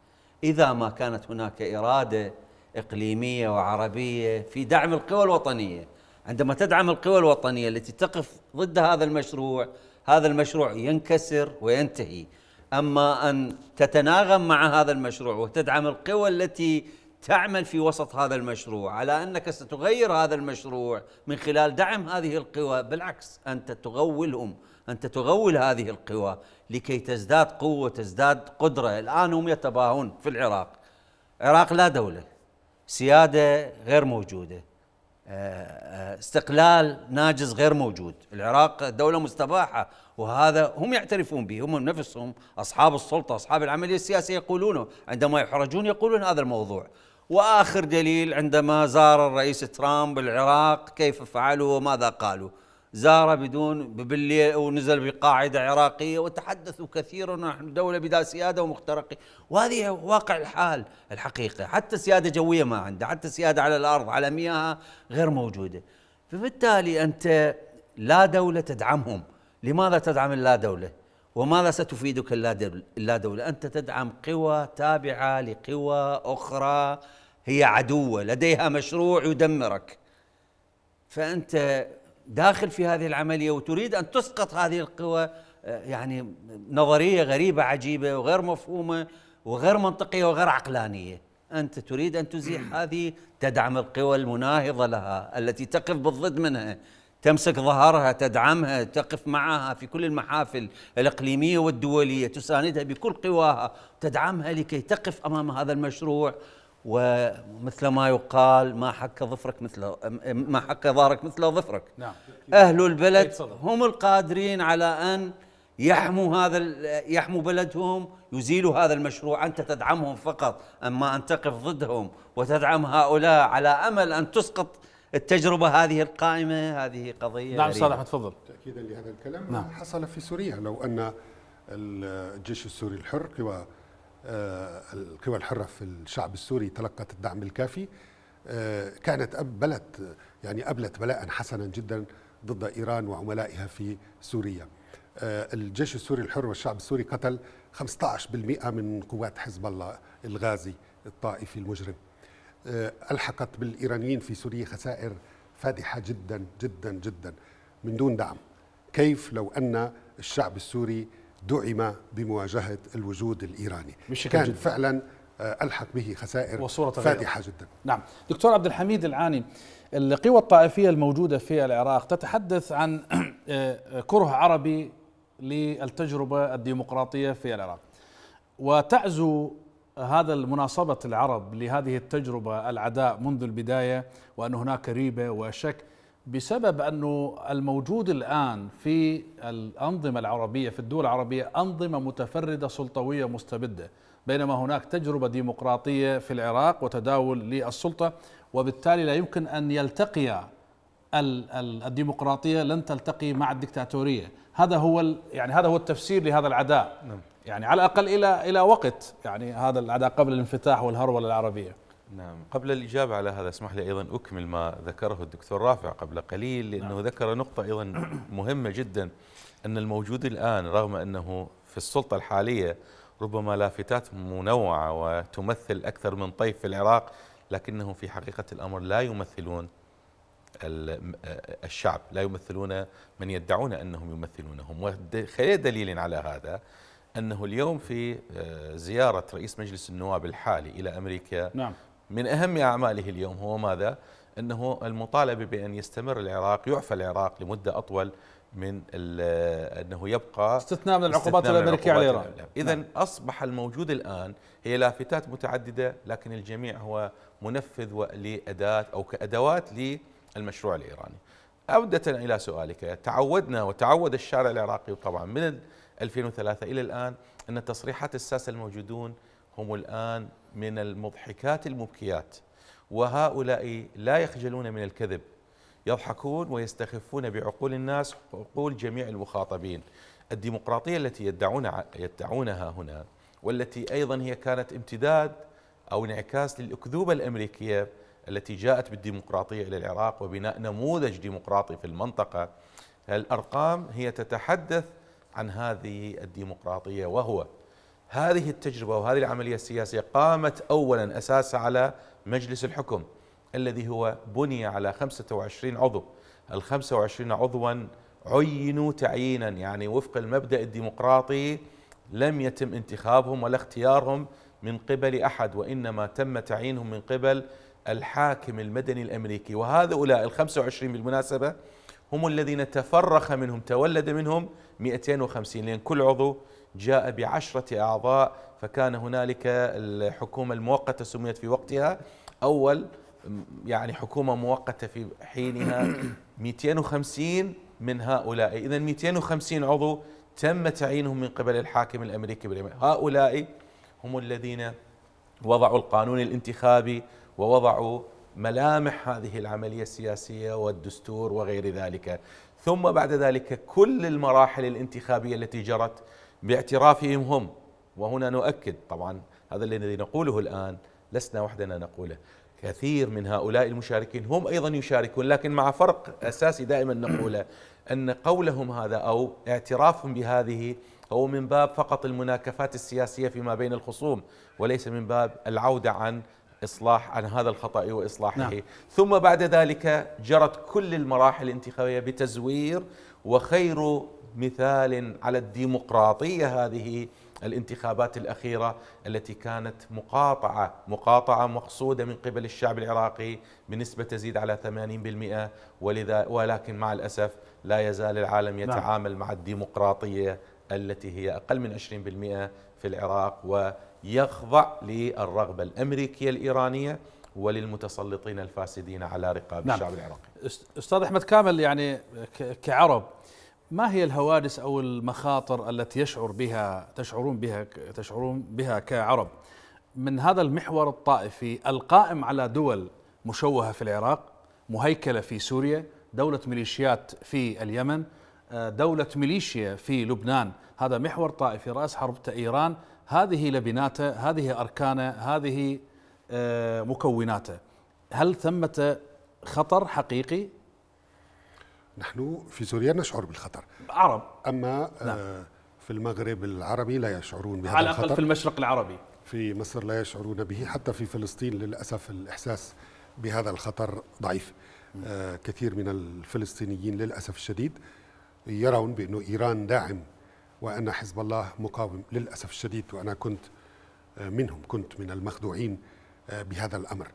إذا ما كانت هناك إرادة إقليمية وعربية في دعم القوى الوطنية عندما تدعم القوى الوطنية التي تقف ضد هذا المشروع هذا المشروع ينكسر وينتهي اما ان تتناغم مع هذا المشروع وتدعم القوى التي تعمل في وسط هذا المشروع على انك ستغير هذا المشروع من خلال دعم هذه القوى بالعكس انت تغولهم انت تغول هذه القوى لكي تزداد قوه تزداد قدره الان هم يتباهون في العراق العراق لا دوله سياده غير موجوده استقلال ناجز غير موجود العراق دولة مستباحة وهذا هم يعترفون به هم نفسهم أصحاب السلطة أصحاب العملية السياسية يقولونه عندما يحرجون يقولون هذا الموضوع وآخر دليل عندما زار الرئيس ترامب العراق كيف فعلوا وماذا قالوا زار بدون بالليل ونزل بقاعدة عراقية وتحدثوا كثيرا نحن دولة بلا سيادة ومخترقين وهذه واقع الحال الحقيقة حتى سيادة جوية ما عنده حتى سيادة على الأرض على مياهها غير موجودة فبالتالي أنت لا دولة تدعمهم لماذا تدعم اللا دولة وماذا ستفيدك اللا دولة أنت تدعم قوى تابعة لقوى أخرى هي عدوة لديها مشروع يدمرك فأنت داخل في هذه العمليه وتريد ان تسقط هذه القوى آه، يعني نظريه غريبه عجيبه وغير مفهومه وغير منطقيه وغير عقلانيه انت تريد ان تزيح هذه تدعم القوى المناهضه لها التي تقف بالضد منها تمسك ظهرها تدعمها تقف معها في كل المحافل الاقليميه والدوليه تساندها بكل قواها تدعمها لكي تقف امام هذا المشروع ومثل ما يقال ما حك ظفرك مثل ما حك ظهرك مثل ظفرك نعم اهل البلد هم القادرين على ان يحموا هذا يحموا بلدهم يزيلوا هذا المشروع انت تدعمهم فقط اما ان تقف ضدهم وتدعم هؤلاء على امل ان تسقط التجربه هذه القائمه هذه قضيه نعم صالح تفضل تاكيدا لهذا الكلام نعم. حصل في سوريا لو ان الجيش السوري الحر قوى آه، القوى الحرة في الشعب السوري تلقت الدعم الكافي آه، كانت بلت يعني أبلت بلاء حسنا جدا ضد إيران وعملائها في سوريا آه، الجيش السوري الحر والشعب السوري قتل 15% من قوات حزب الله الغازي الطائفي المجرم ألحقت بالإيرانيين في سوريا خسائر فادحة جدا جدا جدا من دون دعم كيف لو أن الشعب السوري دعم بمواجهة الوجود الإيراني كان جدا. فعلا آه، ألحق به خسائر وصورة فادحة جدا نعم دكتور عبد الحميد العاني القوى الطائفية الموجودة في العراق تتحدث عن آه، كره عربي للتجربة الديمقراطية في العراق وتعزو هذا المناصبة العرب لهذه التجربة العداء منذ البداية وأن هناك ريبة وشك بسبب أنه الموجود الآن في الأنظمة العربية في الدول العربية أنظمة متفردة سلطوية مستبدة بينما هناك تجربة ديمقراطية في العراق وتداول للسلطة وبالتالي لا يمكن أن يلتقي الديمقراطية لن تلتقي مع الدكتاتورية هذا هو يعني هذا هو التفسير لهذا العداء نعم. يعني على الأقل إلى إلى وقت يعني هذا العداء قبل الانفتاح والهرولة العربية نعم قبل الإجابة على هذا اسمح لي أيضا أكمل ما ذكره الدكتور رافع قبل قليل لأنه نعم. ذكر نقطة أيضا مهمة جدا أن الموجود الآن رغم أنه في السلطة الحالية ربما لافتات منوعة وتمثل أكثر من طيف في العراق لكنهم في حقيقة الأمر لا يمثلون الشعب لا يمثلون من يدعون أنهم يمثلونهم وخير دليل على هذا أنه اليوم في آه، زيارة رئيس مجلس النواب الحالي إلى أمريكا نعم. من أهم أعماله اليوم هو ماذا؟ أنه المطالبة بأن يستمر العراق يعفى العراق لمدة أطول من أنه يبقى استثناء من العقوبات الأمريكية على إيران إذا نعم. أصبح الموجود الآن هي لافتات متعددة لكن الجميع هو منفذ لأداة أو كأدوات للمشروع الإيراني عودة إلى سؤالك تعودنا وتعود الشارع العراقي طبعا من 2003 إلى الآن أن تصريحات الساسة الموجودون هم الآن من المضحكات المبكيات وهؤلاء لا يخجلون من الكذب يضحكون ويستخفون بعقول الناس عقول جميع المخاطبين الديمقراطية التي يدعون يدعونها هنا والتي أيضا هي كانت امتداد أو انعكاس للأكذوبة الأمريكية التي جاءت بالديمقراطية إلى العراق وبناء نموذج ديمقراطي في المنطقة الأرقام هي تتحدث عن هذه الديمقراطية وهو هذه التجربة وهذه العملية السياسية قامت أولا أساسها على مجلس الحكم الذي هو بني على 25 عضو ال 25 عضوا عينوا تعيينا يعني وفق المبدأ الديمقراطي لم يتم انتخابهم ولا اختيارهم من قبل أحد وإنما تم تعيينهم من قبل الحاكم المدني الأمريكي وهؤلاء ال 25 بالمناسبة هم الذين تفرخ منهم تولد منهم 250 لأن كل عضو جاء بعشرة أعضاء فكان هنالك الحكومة المؤقتة سميت في وقتها أول يعني حكومة مؤقتة في حينها 250 من هؤلاء إذا 250 عضو تم تعيينهم من قبل الحاكم الأمريكي بريمير هؤلاء هم الذين وضعوا القانون الانتخابي ووضعوا ملامح هذه العملية السياسية والدستور وغير ذلك ثم بعد ذلك كل المراحل الانتخابية التي جرت باعترافهم هم وهنا نؤكد طبعا هذا الذي نقوله الآن لسنا وحدنا نقوله كثير من هؤلاء المشاركين هم أيضا يشاركون لكن مع فرق أساسي دائما نقوله أن قولهم هذا أو اعترافهم بهذه هو من باب فقط المناكفات السياسية فيما بين الخصوم وليس من باب العودة عن إصلاح عن هذا الخطأ وإصلاحه نعم. ثم بعد ذلك جرت كل المراحل الانتخابية بتزوير وخير مثال على الديمقراطيه هذه الانتخابات الاخيره التي كانت مقاطعه مقاطعه مقصوده من قبل الشعب العراقي بنسبه تزيد على 80% ولذا ولكن مع الاسف لا يزال العالم نعم. يتعامل نعم. مع الديمقراطيه التي هي اقل من 20% في العراق ويخضع للرغبه الامريكيه الايرانيه وللمتسلطين الفاسدين على رقاب نعم. الشعب العراقي استاذ احمد كامل يعني كعرب ما هي الهوادس او المخاطر التي يشعر بها تشعرون بها تشعرون بها كعرب من هذا المحور الطائفي القائم على دول مشوهه في العراق، مهيكله في سوريا، دوله ميليشيات في اليمن، آه، دوله ميليشيا في لبنان، هذا محور طائفي راس حرب ايران، هذه لبناته، هذه اركانه، هذه آه، مكوناته. هل ثمه خطر حقيقي نحن في سوريا نشعر بالخطر عرب أما آه، نعم. في المغرب العربي لا يشعرون بهذا على الأقل في المشرق العربي في مصر لا يشعرون به حتى في فلسطين للأسف الإحساس بهذا الخطر ضعيف آه كثير من الفلسطينيين للأسف الشديد يرون بأن إيران داعم وأن حزب الله مقاوم للأسف الشديد وأنا كنت آه، منهم كنت من المخدوعين آه، بهذا الأمر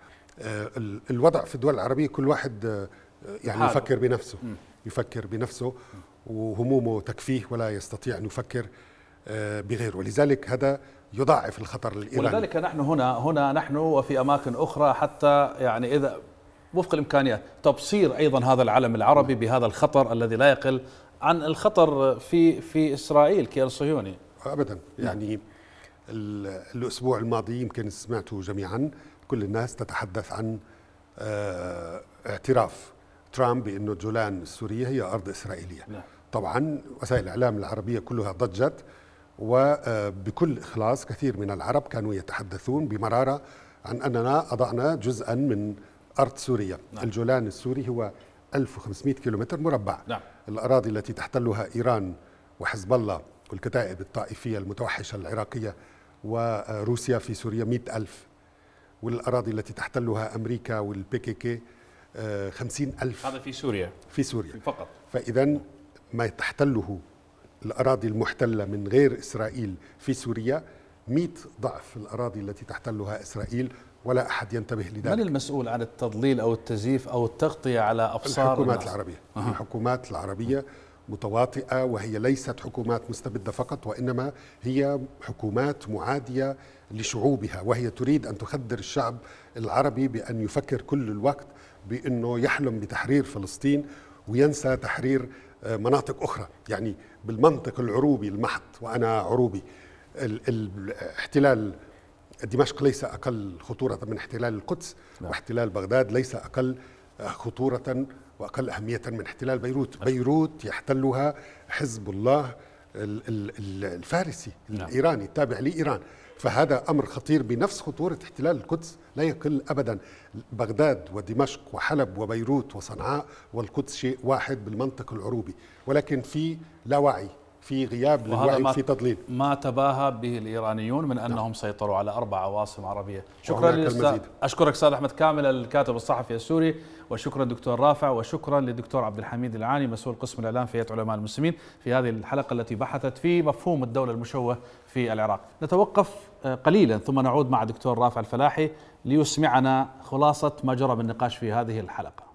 الوضع في الدول العربية كل واحد يعني يفكر بنفسه يفكر بنفسه وهمومه تكفيه ولا يستطيع أن يفكر آه، بغيره ولذلك هذا يضاعف الخطر الإيراني ولذلك نحن هنا هنا نحن وفي أماكن أخرى حتى يعني إذا وفق الإمكانيات تبصير أيضا هذا العلم العربي بهذا الخطر الذي لا يقل عن الخطر في في إسرائيل كيان صهيوني أبدا يعني الأسبوع الماضي يمكن سمعتوا جميعا كل الناس تتحدث عن آه، اعتراف ترامب بأنه جولان السورية هي أرض إسرائيلية نعم. طبعا وسائل الإعلام العربية كلها ضجت وبكل آه، إخلاص كثير من العرب كانوا يتحدثون بمرارة عن أننا أضعنا جزءا من أرض سوريا نعم. الجولان السوري هو 1500 كيلومتر مربع نعم. الأراضي التي تحتلها إيران وحزب الله والكتائب الطائفية المتوحشة العراقية وروسيا آه، في سوريا 100 ألف والأراضي التي تحتلها أمريكا والبيكيكي 50 آه، ألف هذا في سوريا في سوريا فقط فإذا ما تحتله الأراضي المحتلة من غير إسرائيل في سوريا 100 ضعف الأراضي التي تحتلها إسرائيل ولا أحد ينتبه لذلك من المسؤول عن التضليل أو التزييف أو التغطية على أبصار الحكومات الناس. العربية أه. الحكومات العربية متواطئة وهي ليست حكومات مستبدة فقط وإنما هي حكومات معادية لشعوبها وهي تريد أن تخدر الشعب العربي بأن يفكر كل الوقت بانه يحلم بتحرير فلسطين وينسى تحرير آه، مناطق اخرى يعني بالمنطق العروبي المحض وانا عروبي الاحتلال دمشق ليس اقل خطوره من احتلال القدس نعم. واحتلال بغداد ليس اقل آه، خطوره واقل اهميه من احتلال بيروت نعم. بيروت يحتلها حزب الله الفارسي نعم. الايراني التابع لايران فهذا امر خطير بنفس خطوره احتلال القدس لا يقل ابدا بغداد ودمشق وحلب وبيروت وصنعاء والقدس شيء واحد بالمنطق العروبي ولكن في لا وعي في غياب للوعي في تضليل ما تباهى به الايرانيون من انهم نعم. سيطروا على اربع عواصم عربيه شكرا للاستاذ اشكرك استاذ احمد كامل الكاتب الصحفي السوري وشكرا دكتور رافع وشكرا للدكتور عبد الحميد العاني مسؤول قسم الاعلام في هيئه علماء المسلمين في هذه الحلقه التي بحثت في مفهوم الدوله المشوه في العراق. نتوقف آه، قليلا ثم نعود مع دكتور رافع الفلاحي ليسمعنا خلاصه ما جرى بالنقاش في هذه الحلقه.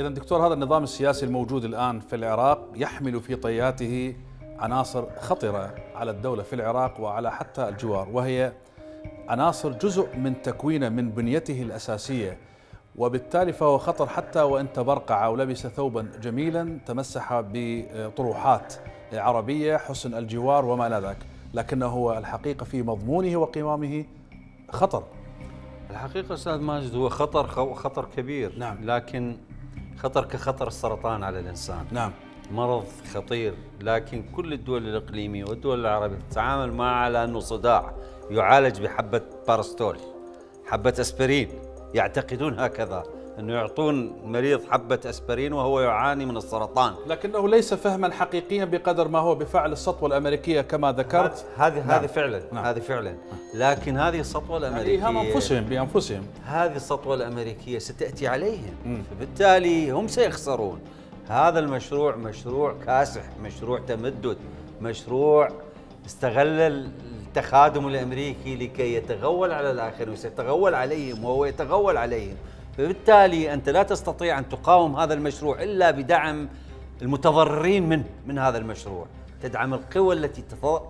إذا دكتور هذا النظام السياسي الموجود الآن في العراق يحمل في طياته عناصر خطرة على الدولة في العراق وعلى حتى الجوار وهي عناصر جزء من تكوينه من بنيته الأساسية وبالتالي فهو خطر حتى وإن تبرقع أو لبس ثوبا جميلا تمسح بطروحات عربية حسن الجوار وما إلى ذلك لكنه هو الحقيقة في مضمونه وقوامه خطر الحقيقة أستاذ ماجد هو خطر خطر كبير نعم. لكن خطر كخطر السرطان على الإنسان نعم مرض خطير لكن كل الدول الإقليمية والدول العربية تتعامل معه على أنه صداع يعالج بحبة بارستول حبة أسبرين يعتقدون هكذا انه يعطون مريض حبه اسبرين وهو يعاني من السرطان لكنه ليس فهما حقيقيا بقدر ما هو بفعل السطوه الامريكيه كما ذكرت هذه نعم. هذه فعلا نعم. هذه فعلا لكن هذه السطوه يعني الامريكيه يعني هم انفسهم بانفسهم هذه السطوه الامريكيه ستاتي عليهم فبالتالي هم سيخسرون هذا المشروع مشروع كاسح مشروع تمدد مشروع استغل التخادم الامريكي لكي يتغول على الاخرين وسيتغول عليهم وهو يتغول عليهم فبالتالي أنت لا تستطيع أن تقاوم هذا المشروع إلا بدعم المتضررين من من هذا المشروع تدعم القوى التي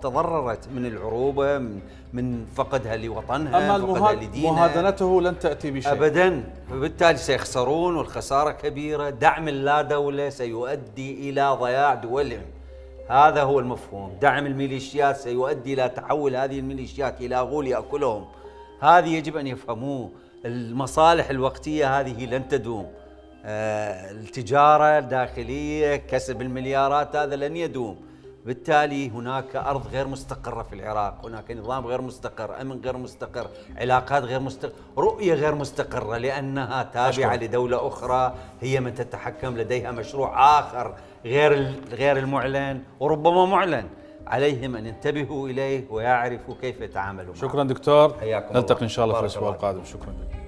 تضررت من العروبة من, من فقدها لوطنها أما فقدها لدينها مهادنته لن تأتي بشيء أبدا فبالتالي سيخسرون والخسارة كبيرة دعم اللا دولة سيؤدي إلى ضياع دولهم هذا هو المفهوم دعم الميليشيات سيؤدي إلى تحول هذه الميليشيات إلى غول يأكلهم هذه يجب أن يفهموه المصالح الوقتية هذه لن تدوم آه، التجارة الداخلية كسب المليارات هذا لن يدوم بالتالي هناك أرض غير مستقرة في العراق هناك نظام غير مستقر أمن غير مستقر علاقات غير مستقرة رؤية غير مستقرة لأنها تابعة أشكر. لدولة أخرى هي من تتحكم لديها مشروع آخر غير غير المعلن وربما معلن عليهم أن ينتبهوا إليه ويعرفوا كيف يتعاملوا معه شكرا دكتور نلتقي إن شاء الله في الأسبوع القادم شكرا دكتور